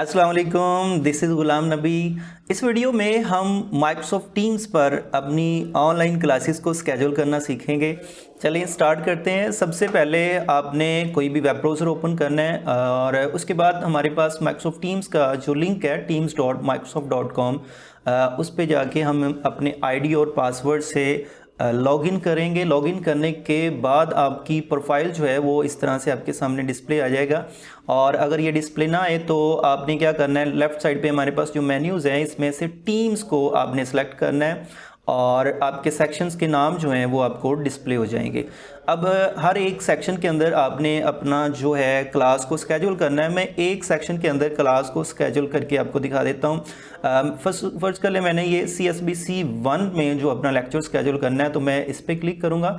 अस्सलाम वालेकुम this is ग़ुलाम नबी इस वीडियो में हम माइक्रोसॉफ्ट टीम्स पर अपनी ऑनलाइन क्लासेस को स्केड्यूल करना सीखेंगे चलिए स्टार्ट करते हैं सबसे पहले आपने कोई भी वेब ब्राउज़र ओपन करना है और उसके बाद हमारे पास माइक्रोसॉफ्ट टीम्स का जो लिंक है Teams dot Microsoft dot com उस पर जाके हम अपने आईडी और पासवर्ड से लॉगिन करेंगे लॉगिन करने के बाद आपकी प्रोफाइल जो है वो इस तरह से आपके सामने डिस्प्ले आ जाएगा और अगर ये डिस्प्ले ना आए तो आपने क्या करना है लेफ़्ट साइड पे हमारे पास जो मेन्यूज़ हैं इसमें से टीम्स को आपने सेलेक्ट करना है और आपके सेक्शंस के नाम जो हैं वो आपको डिस्प्ले हो जाएंगे अब हर एक सेक्शन के अंदर आपने अपना जो है क्लास को स्केड्यूल करना है मैं एक सेक्शन के अंदर क्लास को स्केड्यूल करके आपको दिखा देता हूँ फर्स्ट फर्स्ट कर ले मैंने ये C S B C one में जो अपना लेक्चर स्केड्यूल करना है तो मैं इस पर क्लिक करूँगा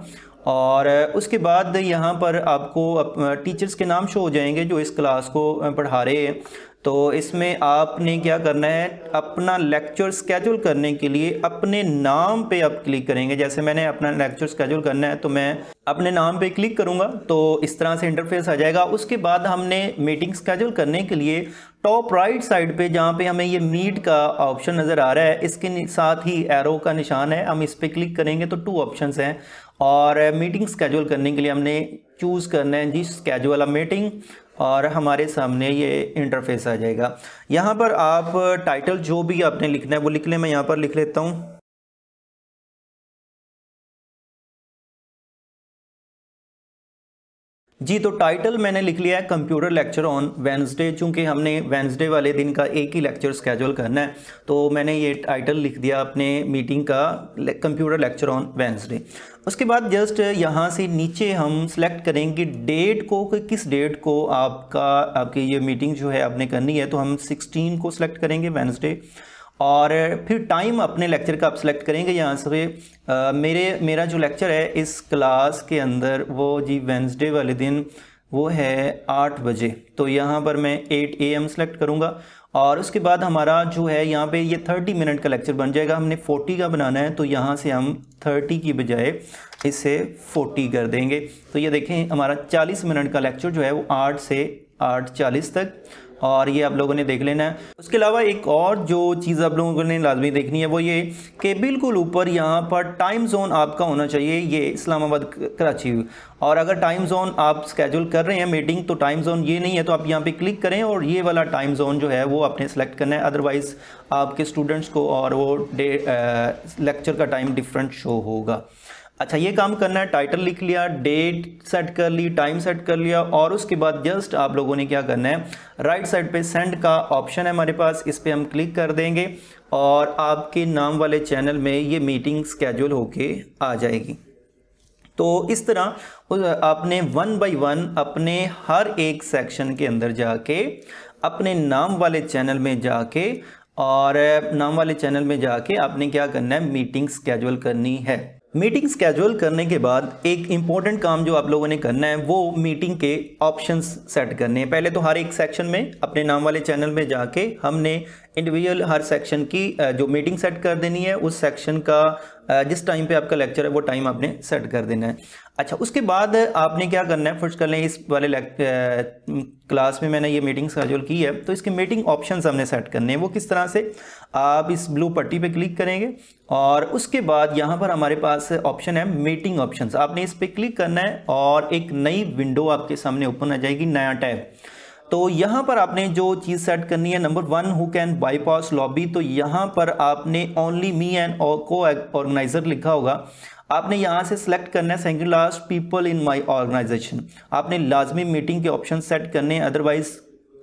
और उसके बाद यहाँ पर आपको टीचर्स के नाम शो हो जाएंगे जो इस क्लास को पढ़ा रहे हैं तो इसमें आपने क्या करना है अपना लेक्चर स्केड्यूल करने के लिए अपने नाम पे आप क्लिक करेंगे जैसे मैंने अपना लेक्चर स्केड्यूल करना है तो मैं अपने नाम पे क्लिक करूँगा तो इस तरह से इंटरफेस आ जाएगा उसके बाद हमने मीटिंग स्केड्यूल करने के लिए टॉप राइट साइड पे जहाँ पे हमें ये मीट का ऑप्शन नज़र आ रहा है इसके साथ ही एरो का निशान है हम इस पर क्लिक करेंगे तो टू ऑप्शन हैं और मीटिंग स्केड्यूल करने के लिए हमने चूज़ करना है जी स्केजुअल मीटिंग और हमारे सामने ये इंटरफेस आ जाएगा यहाँ पर आप टाइटल जो भी आपने लिखना है वो लिख लें मैं यहाँ पर लिख लेता हूँ जी तो टाइटल मैंने लिख लिया है कंप्यूटर लेक्चर ऑन वेंसडे चूंकि हमने वेंसडे वाले दिन का एक ही लेक्चर स्केजल करना है तो मैंने ये टाइटल लिख दिया अपने मीटिंग का कंप्यूटर लेक्चर ऑन वेंसडे उसके बाद जस्ट यहाँ से नीचे हम सेलेक्ट करेंगे कि डेट को कि किस डेट को आपका आपकी ये मीटिंग जो है आपने करनी है तो हम सिक्सटीन को सिलेक्ट करेंगे वेंसडे और फिर टाइम अपने लेक्चर का आप सेलेक्ट करेंगे यहाँ से मेरे मेरा जो लेक्चर है इस क्लास के अंदर वो जी वेंसडे वाले दिन वो है आठ बजे तो यहाँ पर मैं एट ए एम सेलेक्ट करूँगा और उसके बाद हमारा जो है यहाँ पे ये थर्टी मिनट का लेक्चर बन जाएगा हमने फोर्टी का बनाना है तो यहाँ से हम थर्टी की बजाय इसे फोर्टी कर देंगे तो ये देखें हमारा चालीस मिनट का लेक्चर जो है वो आठ से आठ चालीस तक और ये आप लोगों ने देख लेना है उसके अलावा एक और जो चीज़ आप लोगों ने लाजमी देखनी है वो ये कि बिल्कुल ऊपर यहाँ पर टाइम जोन आपका होना चाहिए ये इस्लामाबाद कराची और अगर टाइम जोन आप स्केजूल कर रहे हैं मीटिंग तो टाइम जोन ये नहीं है तो आप यहाँ पे क्लिक करें और ये वाला टाइम जोन जो है वो आपने सेलेक्ट करना है अदरवाइज़ आपके स्टूडेंट्स को और वो डे लेक्चर का टाइम डिफरेंट शो होगा अच्छा ये काम करना है टाइटल लिख लिया डेट सेट कर ली टाइम सेट कर लिया और उसके बाद जस्ट आप लोगों ने क्या करना है राइट साइड पे सेंड का ऑप्शन है हमारे पास इस पर हम क्लिक कर देंगे और आपके नाम वाले चैनल में ये मीटिंग स्केड्यूल होके आ जाएगी तो इस तरह आपने वन बाय वन अपने हर एक सेक्शन के अंदर जाके अपने नाम वाले चैनल में जाके और नाम वाले चैनल में जाके आपने क्या करना है मीटिंग स्केड्यूल करनी है मीटिंग कैजुअल करने के बाद एक इम्पॉर्टेंट काम जो आप लोगों ने करना है वो मीटिंग के ऑप्शंस सेट करने हैं पहले तो हर एक सेक्शन में अपने नाम वाले चैनल में जाके हमने इंडिविजुअल हर सेक्शन की जो मीटिंग सेट कर देनी है उस सेक्शन का जिस टाइम पे आपका लेक्चर है वो टाइम आपने सेट कर देना है अच्छा उसके बाद आपने क्या करना है फर्स्ट कर लें इस वाले क्लास में मैंने ये मीटिंग शेड्यूल की है तो इसके मीटिंग ऑप्शंस हमने सेट करने हैं वो किस तरह से आप इस ब्लू पट्टी पे क्लिक करेंगे और उसके बाद यहाँ पर हमारे पास ऑप्शन है मीटिंग ऑप्शन आपने इस पर क्लिक करना है और एक नई विंडो आपके सामने ओपन आ जाएगी नया टैब तो यहाँ पर आपने जो चीज़ सेट करनी है number one who can bypass lobby तो यहाँ पर आपने ओनली मी एंड और को ऑर्गेनाइजर लिखा होगा आपने यहाँ से सेलेक्ट करना है second last people in my organisation आपने लाजमी मीटिंग के ऑप्शन सेट करने हैं अदरवाइज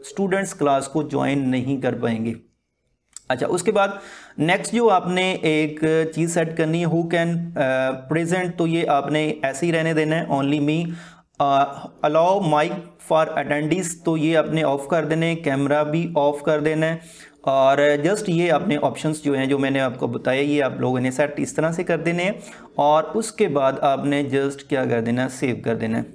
स्टूडेंट्स क्लास को ज्वाइन नहीं कर पाएंगे अच्छा उसके बाद नेक्स्ट जो आपने एक चीज़ सेट करनी है हु कैन प्रेजेंट तो ये आपने ऐसे ही रहने देना है only me allow mic for attendees तो ये अपने ऑफ़ कर देने कैमरा भी ऑफ़ कर देना है और जस्ट ये अपने ऑप्शंस जो हैं जो मैंने आपको बताया ये आप लोगों ने सेट इस तरह से कर देने हैं और उसके बाद आपने जस्ट क्या कर देना सेव कर देना है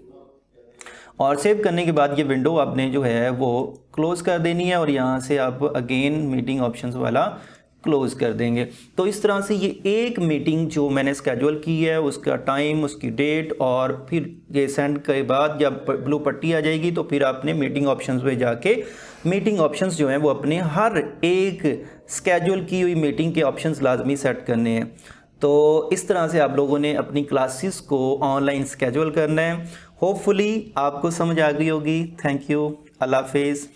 और सेव करने के बाद ये विंडो आपने जो है वो क्लोज़ कर देनी है और यहाँ से आप अगेन मीटिंग ऑप्शंस वाला क्लोज कर देंगे तो इस तरह से ये एक मीटिंग जो मैंने स्केजुअल की है उसका टाइम उसकी डेट और फिर ये सेंड के बाद जब ब्लू पट्टी आ जाएगी तो फिर आपने मीटिंग ऑप्शंस पर जाके मीटिंग ऑप्शंस जो हैं वो अपने हर एक स्केजुअल की हुई मीटिंग के ऑप्शंस लाजमी सेट करने हैं तो इस तरह से आप लोगों ने अपनी क्लासेस को ऑनलाइन स्केजुअल करना है होपफुली आपको समझ आ गई होगी थैंक यू अल्लाह हाफिज़